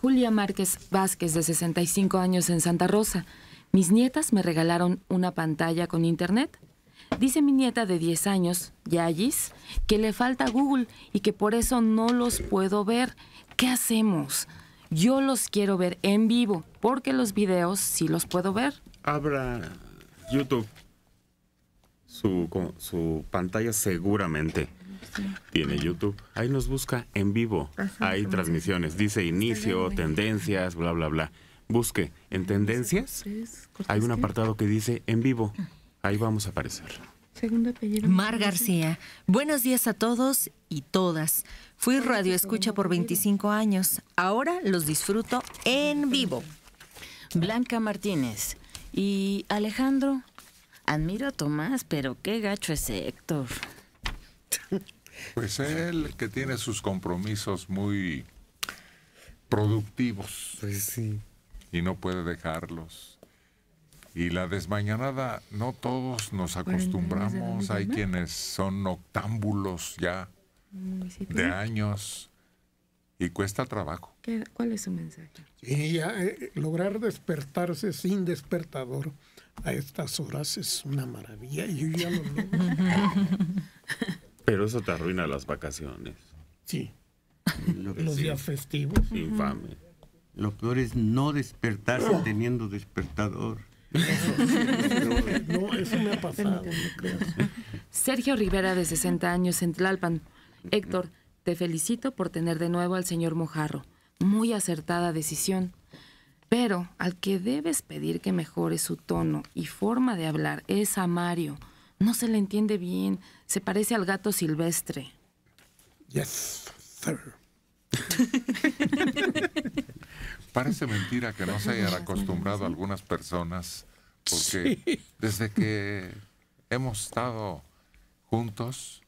Julia Márquez Vázquez, de 65 años en Santa Rosa. Mis nietas me regalaron una pantalla con internet. Dice mi nieta de 10 años, Yayis, que le falta Google y que por eso no los puedo ver. ¿Qué hacemos? Yo los quiero ver en vivo, porque los videos sí los puedo ver. Abra YouTube. Su, su pantalla seguramente tiene YouTube. Ahí nos busca en vivo. Hay ah, transmisiones. Dice inicio, tendencias, bla, bla, bla. Busque en tendencias. Hay un apartado que dice en vivo. Ahí vamos a aparecer. Segundo apellido. Mar García. Buenos días a todos y todas. Fui radio escucha por 25 años. Ahora los disfruto en vivo. Blanca Martínez. Y Alejandro, admiro a Tomás, pero qué gacho es Héctor. Pues él que tiene sus compromisos muy productivos. Pues y no puede dejarlos. Y la desmañanada, no todos nos acostumbramos. Hay quienes son noctámbulos ya de años y cuesta trabajo. ¿Cuál es su mensaje? Eh, lograr despertarse sin despertador a estas horas es una maravilla. Yo ya lo Pero eso te arruina las vacaciones. Sí. Lo Los días festivos. Infame. Lo peor es no despertarse teniendo despertador. no, eso me ha pasado. Sergio Rivera, de 60 años, en Tlalpan. Héctor, te felicito por tener de nuevo al señor Mojarro. Muy acertada decisión. Pero al que debes pedir que mejore su tono y forma de hablar es a Mario no se le entiende bien. Se parece al gato silvestre. Yes, sir. Parece mentira que no se hayan acostumbrado algunas personas, porque desde que hemos estado juntos,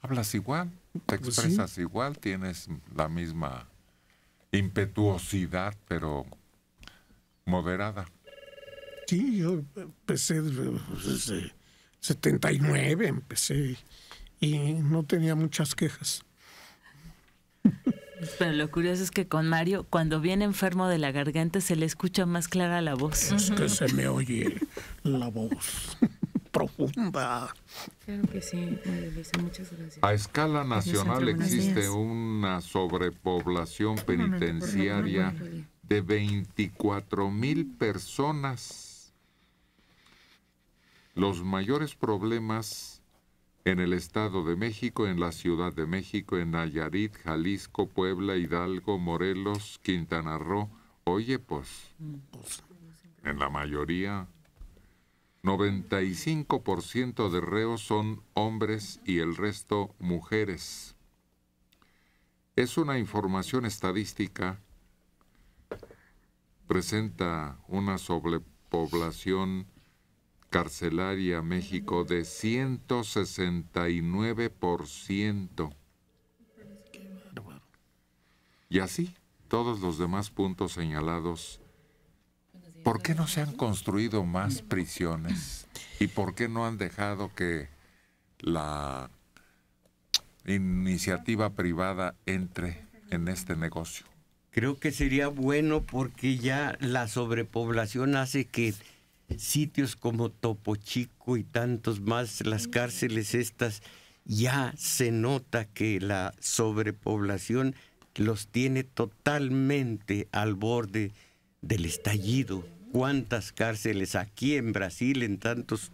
hablas igual, te pues expresas igual, tienes la misma impetuosidad, pero moderada. Sí, yo empecé eh, pues, eh, pues, eh, 79 empecé y no tenía muchas quejas. Pero lo curioso es que con Mario, cuando viene enfermo de la garganta, se le escucha más clara la voz. Es que se me oye la voz profunda. Claro que sí, muchas gracias. A escala nacional existe una sobrepoblación penitenciaria de 24 mil personas los mayores problemas en el Estado de México, en la Ciudad de México, en Nayarit, Jalisco, Puebla, Hidalgo, Morelos, Quintana Roo. Oye, pues, en la mayoría, 95% de reos son hombres y el resto mujeres. Es una información estadística, presenta una sobrepoblación carcelaria México de 169%. Y así, todos los demás puntos señalados. ¿Por qué no se han construido más prisiones? ¿Y por qué no han dejado que la iniciativa privada entre en este negocio? Creo que sería bueno porque ya la sobrepoblación hace que sitios como Topo Chico y tantos más, las cárceles estas, ya se nota que la sobrepoblación los tiene totalmente al borde del estallido. ¿Cuántas cárceles aquí en Brasil, en tantos,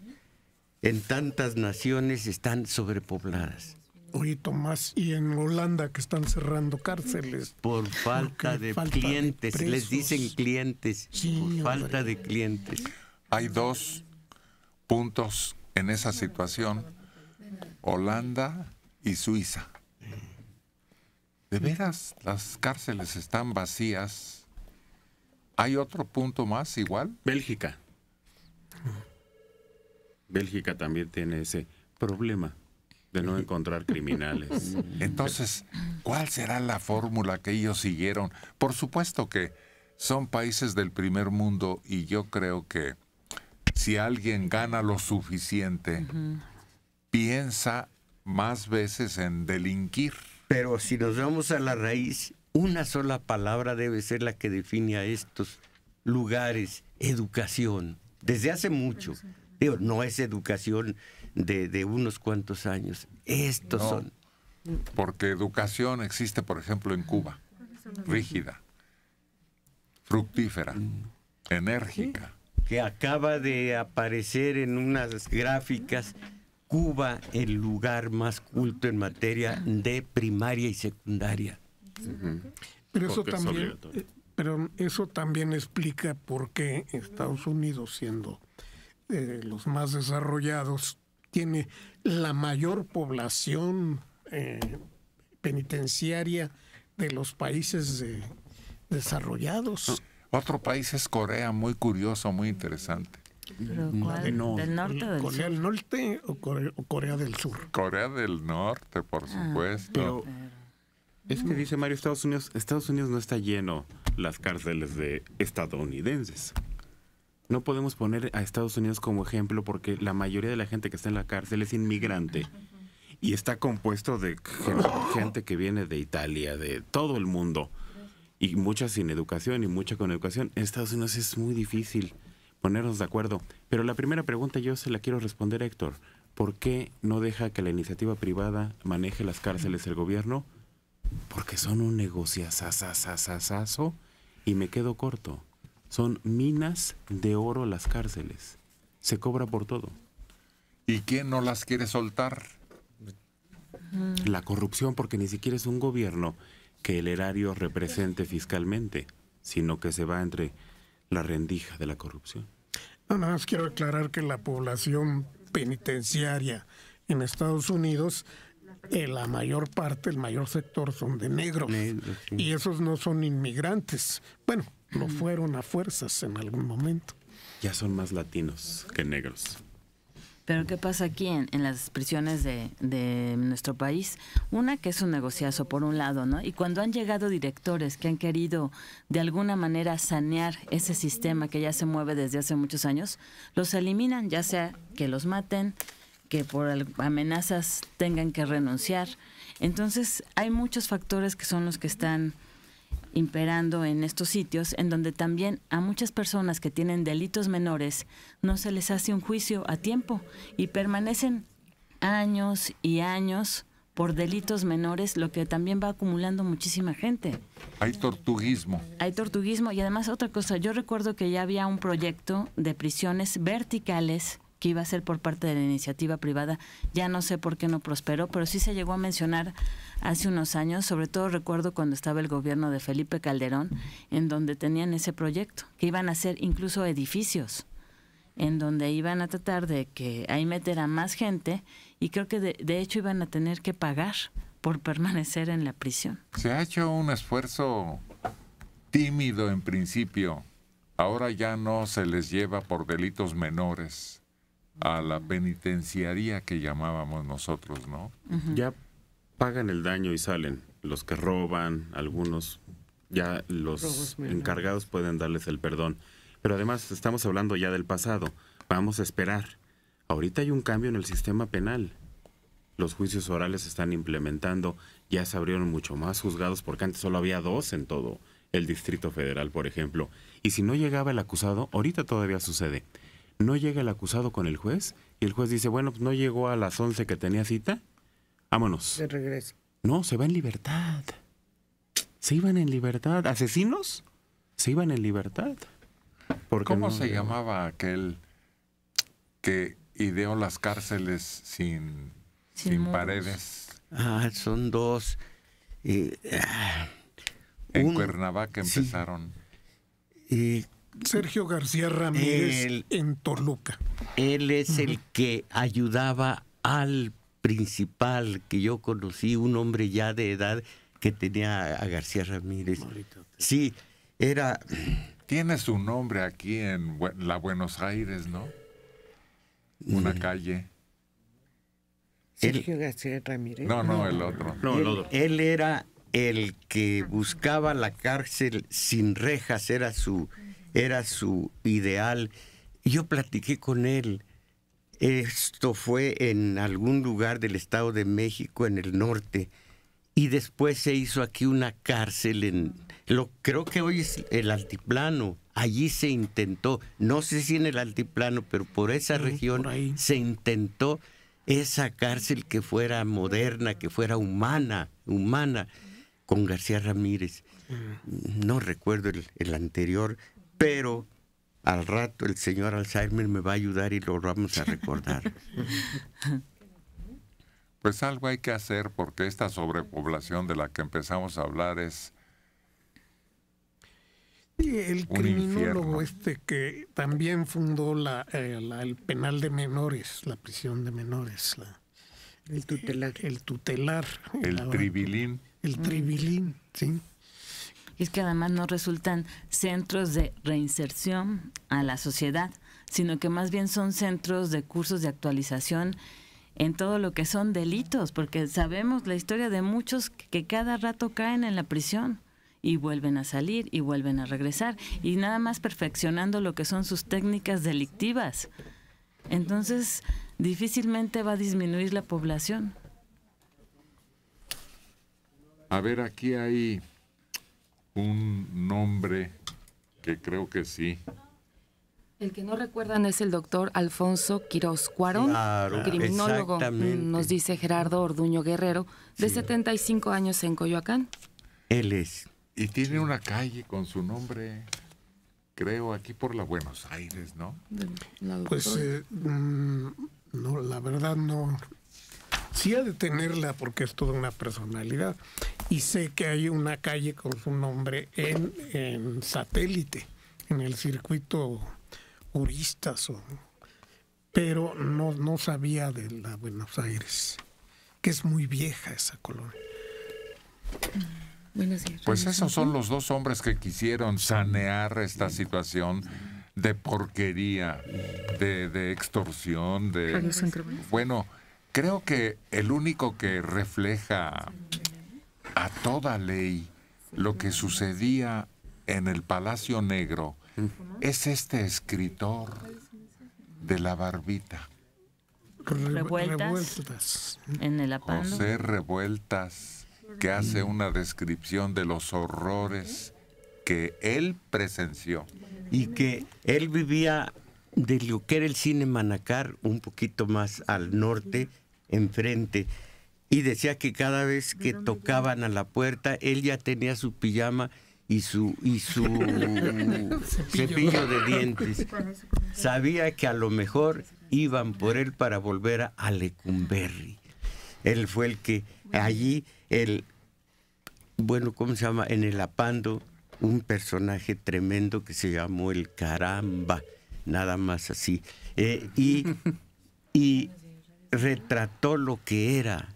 en tantas naciones están sobrepobladas? Oye, Tomás, y en Holanda que están cerrando cárceles. Por falta de clientes, les dicen clientes, por falta de clientes. Hay dos puntos en esa situación, Holanda y Suiza. De veras, las cárceles están vacías. ¿Hay otro punto más igual? Bélgica. Bélgica también tiene ese problema de no encontrar criminales. Entonces, ¿cuál será la fórmula que ellos siguieron? Por supuesto que son países del primer mundo y yo creo que si alguien gana lo suficiente, piensa más veces en delinquir. Pero si nos vamos a la raíz, una sola palabra debe ser la que define a estos lugares, educación. Desde hace mucho. no es educación de, unos cuantos años. Estos son. Porque educación existe, por ejemplo, en Cuba. Rígida, fructífera, mm. enérgica que acaba de aparecer en unas gráficas, Cuba el lugar más culto en materia de primaria y secundaria. Pero eso también, eh, pero eso también explica por qué Estados Unidos, siendo de eh, los más desarrollados, tiene la mayor población eh, penitenciaria de los países desarrollados. Otro país es Corea, muy curioso, muy interesante. Mm, eh, ¿Del norte Corea del Norte o Corea, del Sur? Corea del Norte, por ah, supuesto. es que dice Mario, Estados Unidos, Estados Unidos no está lleno las cárceles de estadounidenses. No podemos poner a Estados Unidos como ejemplo porque la mayoría de la gente que está en la cárcel es inmigrante y está compuesto de gente que viene de Italia, de todo el mundo y muchas sin educación y muchas con educación. En Estados Unidos es muy difícil ponernos de acuerdo. Pero la primera pregunta yo se la quiero responder Héctor. ¿Por qué no deja que la iniciativa privada maneje las cárceles el gobierno? Porque son un negociazazazazazo y me quedo corto. Son minas de oro las cárceles. Se cobra por todo. ¿Y quién no las quiere soltar? La corrupción, porque ni siquiera es un gobierno que el erario represente fiscalmente, sino que se va entre la rendija de la corrupción. No, nada más quiero aclarar que la población penitenciaria en Estados Unidos, eh, la mayor parte, el mayor sector son de negros. Y esos no son inmigrantes. Bueno, lo mm. fueron a fuerzas en algún momento. Ya son más latinos que negros. Pero ¿qué pasa aquí en, las prisiones de, de, nuestro país? Una que es un negociazo por un lado, ¿no? Y cuando han llegado directores que han querido de alguna manera sanear ese sistema que ya se mueve desde hace muchos años, los eliminan, ya sea que los maten, que por amenazas tengan que renunciar. Entonces hay muchos factores que son los que están imperando en estos sitios, en donde también a muchas personas que tienen delitos menores no se les hace un juicio a tiempo y permanecen años y años por delitos menores, lo que también va acumulando muchísima gente. Hay tortuguismo. Hay tortuguismo y además otra cosa, yo recuerdo que ya había un proyecto de prisiones verticales que iba a ser por parte de la iniciativa privada, ya no sé por qué no prosperó, pero sí se llegó a mencionar hace unos años, sobre todo recuerdo cuando estaba el gobierno de Felipe Calderón, en donde tenían ese proyecto, que iban a hacer incluso edificios en donde iban a tratar de que ahí meter más gente y creo que de, de hecho iban a tener que pagar por permanecer en la prisión. Se ha hecho un esfuerzo tímido en principio, ahora ya no se les lleva por delitos menores, a la penitenciaría que llamábamos nosotros, ¿no? Ya pagan el daño y salen. Los que roban, algunos, ya los encargados pueden darles el perdón. Pero además estamos hablando ya del pasado. Vamos a esperar. Ahorita hay un cambio en el sistema penal. Los juicios orales se están implementando. Ya se abrieron mucho más juzgados porque antes solo había dos en todo el Distrito Federal, por ejemplo. Y si no llegaba el acusado, ahorita todavía sucede. No llega el acusado con el juez y el juez dice, bueno, pues no llegó a las 11 que tenía cita, vámonos. De regreso. No, se va en libertad. Se iban en libertad. ¿Asesinos? Se iban en libertad. ¿Cómo se llamaba aquel que ideó las cárceles sin, sin, paredes? Ah, son dos. y eh, ah, en Cuernavaca empezaron. y eh, Sergio García Ramírez en Toluca. Él es el que ayudaba al principal que yo conocí, un hombre ya de edad que tenía a García Ramírez. Sí, era... Tiene su nombre aquí en la Buenos Aires, ¿no? Una calle. Sergio García Ramírez. No, no, el otro. No, el otro. él era el que buscaba la cárcel sin rejas, era su era su ideal. Yo platiqué con él. Esto fue en algún lugar del Estado de México, en el norte, y después se hizo aquí una cárcel en, lo, creo que hoy es el altiplano. Allí se intentó, no sé si en el altiplano, pero por esa región se intentó esa cárcel que fuera moderna, que fuera humana, humana, con García Ramírez. No recuerdo el anterior, pero al rato el señor Alzheimer me va a ayudar y lo vamos a recordar. Pues algo hay que hacer porque esta sobrepoblación de la que empezamos a hablar es... Sí, el un criminólogo infierno. este que también fundó la, eh, el penal de menores, la prisión de menores. La, el tutelar. El tutelar. El tribilín. El tribilín, sí es que además no resultan centros de reinserción a la sociedad, sino que más bien son centros de cursos de actualización en todo lo que son delitos, porque sabemos la historia de muchos que cada rato caen en la prisión y vuelven a salir y vuelven a regresar, y nada más perfeccionando lo que son sus técnicas delictivas. Entonces, difícilmente va a disminuir la población. A ver, aquí hay un nombre que creo que sí. El que no recuerdan es el doctor Alfonso Quiroz Cuarón, criminólogo, nos dice Gerardo Orduño Guerrero, de 75 años en Coyoacán. Él es. Y tiene una calle con su nombre, creo, aquí por la Buenos Aires, ¿no? Pues eh, mm, no, la verdad no. Sí ha de tenerla porque es toda una personalidad y sé que hay una calle con su nombre en, satélite, en el circuito Uristas, o, pero no, no sabía de la Buenos Aires, que es muy vieja esa colonia. Pues esos son los dos hombres que quisieron sanear esta situación de porquería, de, de extorsión, de... Bueno, creo que el único que refleja a toda ley lo que sucedía en el Palacio Negro es este escritor de la barbita. Revueltas, en el José Revueltas, que hace una descripción de los horrores que él presenció. Y que él vivía de lo que era el cine Manacar, un poquito más al norte, enfrente. Y decía que cada vez que tocaban a la puerta, él ya tenía su pijama y su, y su cepillo de dientes. Sabía que a lo mejor iban por él para volver a, Lecumberri. Él fue el que allí, el, bueno, ¿cómo se llama? En el Apando, un personaje tremendo que se llamó el Caramba, nada más así. Eh, y, y retrató lo que era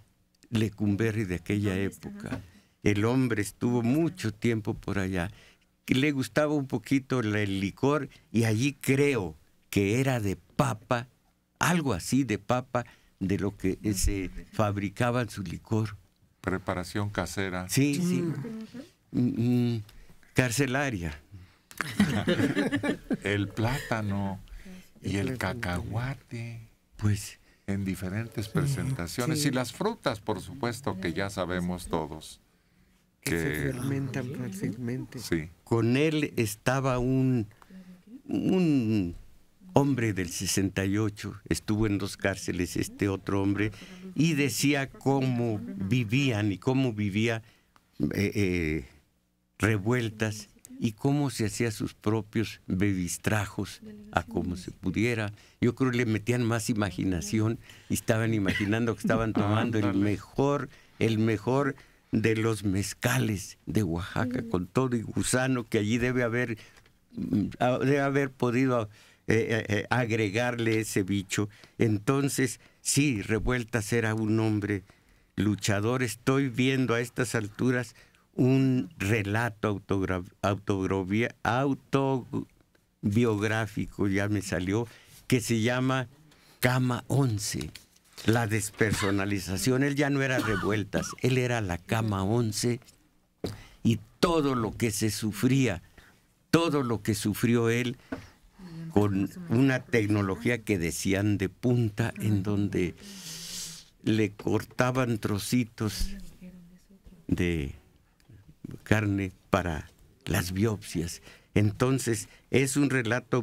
Lecumberri de aquella época. El hombre estuvo mucho tiempo por allá. Le gustaba un poquito el licor y allí creo que era de papa, algo así de papa, de lo que eh, se fabricaba en su licor. Preparación casera. Sí, mm. sí. Mm, mm, carcelaria. el plátano y el cacahuate. Pues en diferentes presentaciones. Y las frutas, por supuesto, que ya sabemos todos. Que, se fermentan fácilmente. Con él estaba un, un hombre del 68, estuvo en dos cárceles este otro hombre, y decía cómo vivían y cómo vivía eh, eh, revueltas y cómo se hacía sus propios bebistrajos a como se pudiera. Yo creo que le metían más imaginación y estaban imaginando que estaban tomando el mejor, el mejor de los mezcales de Oaxaca, mm. con todo y gusano que allí debe haber, mm, debe haber podido eh, eh, eh, agregarle ese bicho. Entonces, sí, Revueltas era un hombre luchador. Estoy viendo a estas alturas un relato autobiográfico, ya me salió, que se llama Cama 11, la despersonalización. Él ya no era revueltas, él era la Cama 11 y todo lo que se sufría, todo lo que sufrió él con una tecnología que decían de punta, en donde le cortaban trocitos de carne para las biopsias. Entonces, es un relato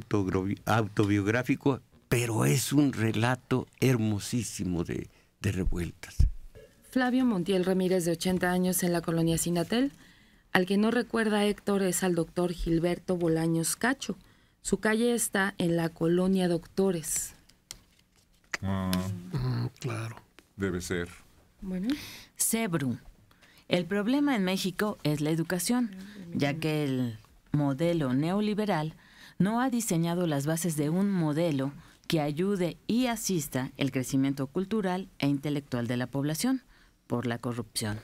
autobiográfico, pero es un relato hermosísimo de, revueltas. Flavio Montiel Ramírez, de 80 años, en la colonia Sinatel. Al que no recuerda Héctor es al doctor Gilberto Bolaños Cacho. Su calle está en la colonia Doctores. Ah, mm, claro. Debe ser. Bueno. Cebru, el problema en México es la educación, ya que el modelo neoliberal no ha diseñado las bases de un modelo que ayude y asista el crecimiento cultural e intelectual de la población por la corrupción.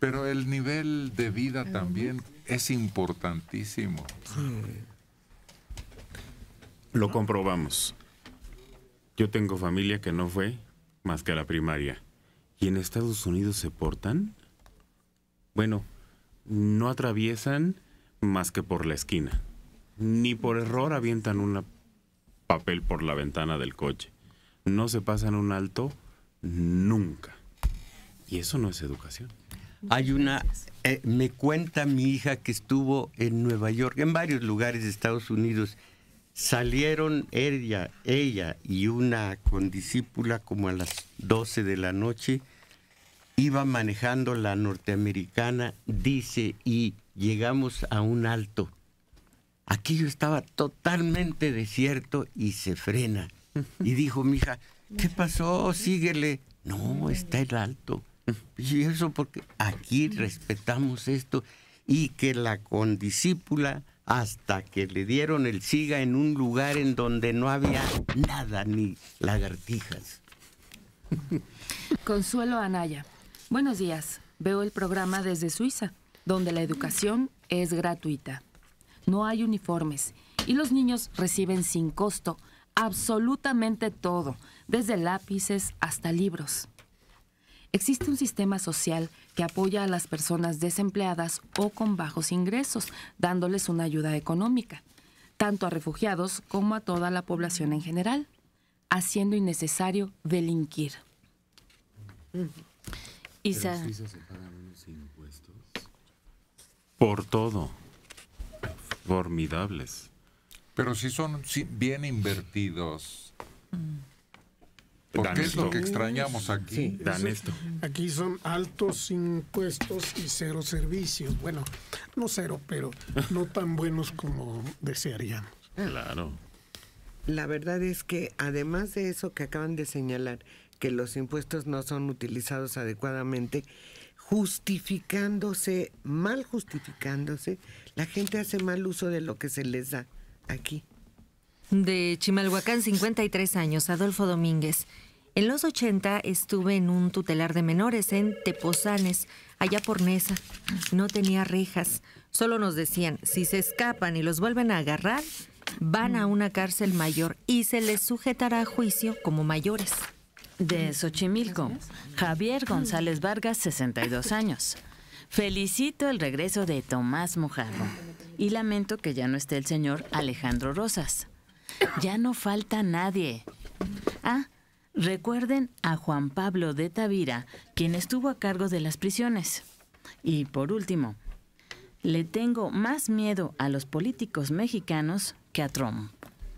Pero el nivel de vida también es importantísimo. Lo comprobamos. Yo tengo familia que no fue más que a la primaria. Y en Estados Unidos se portan bueno, no atraviesan más que por la esquina. Ni por error avientan un papel por la ventana del coche. No se pasan un alto nunca. Y eso no es educación. Hay una, eh, me cuenta mi hija que estuvo en Nueva York, en varios lugares de Estados Unidos. Salieron ella, ella y una condiscípula como a las 12 de la noche iba manejando la norteamericana, dice, y llegamos a un alto. Aquello estaba totalmente desierto y se frena. Y dijo mi hija, ¿qué pasó? Síguele. No, está el alto. Y eso porque aquí respetamos esto y que la condiscípula hasta que le dieron el siga en un lugar en donde no había nada, ni lagartijas. Consuelo Anaya. Buenos días. Veo el programa desde Suiza, donde la educación es gratuita. No hay uniformes y los niños reciben sin costo absolutamente todo, desde lápices hasta libros. Existe un sistema social que apoya a las personas desempleadas o con bajos ingresos, dándoles una ayuda económica, tanto a refugiados como a toda la población en general, haciendo innecesario delinquir por todo. Formidables. Pero si son bien invertidos. ¿Por Porque es lo que extrañamos aquí. esto. Aquí son altos impuestos y cero servicios. Bueno, no cero, pero no tan buenos como desearíamos. Claro. La verdad es que además de eso que acaban de señalar, que los impuestos no son utilizados adecuadamente, justificándose, mal justificándose, la gente hace mal uso de lo que se les da aquí. De Chimalhuacán, 53 años, Adolfo Domínguez. En los 80 estuve en un tutelar de menores en Tepozanes, allá por Neza. No tenía rejas. Solo nos decían, si se escapan y los vuelven a agarrar, van a una cárcel mayor y se les sujetará a juicio como mayores de Xochimilco, Javier González Vargas, 62 años. Felicito el regreso de Tomás Mojarro y lamento que ya no esté el señor Alejandro Rosas. Ya no falta nadie. Ah, recuerden a Juan Pablo de Tavira, quien estuvo a cargo de las prisiones. Y por último, le tengo más miedo a los políticos mexicanos que a Trump.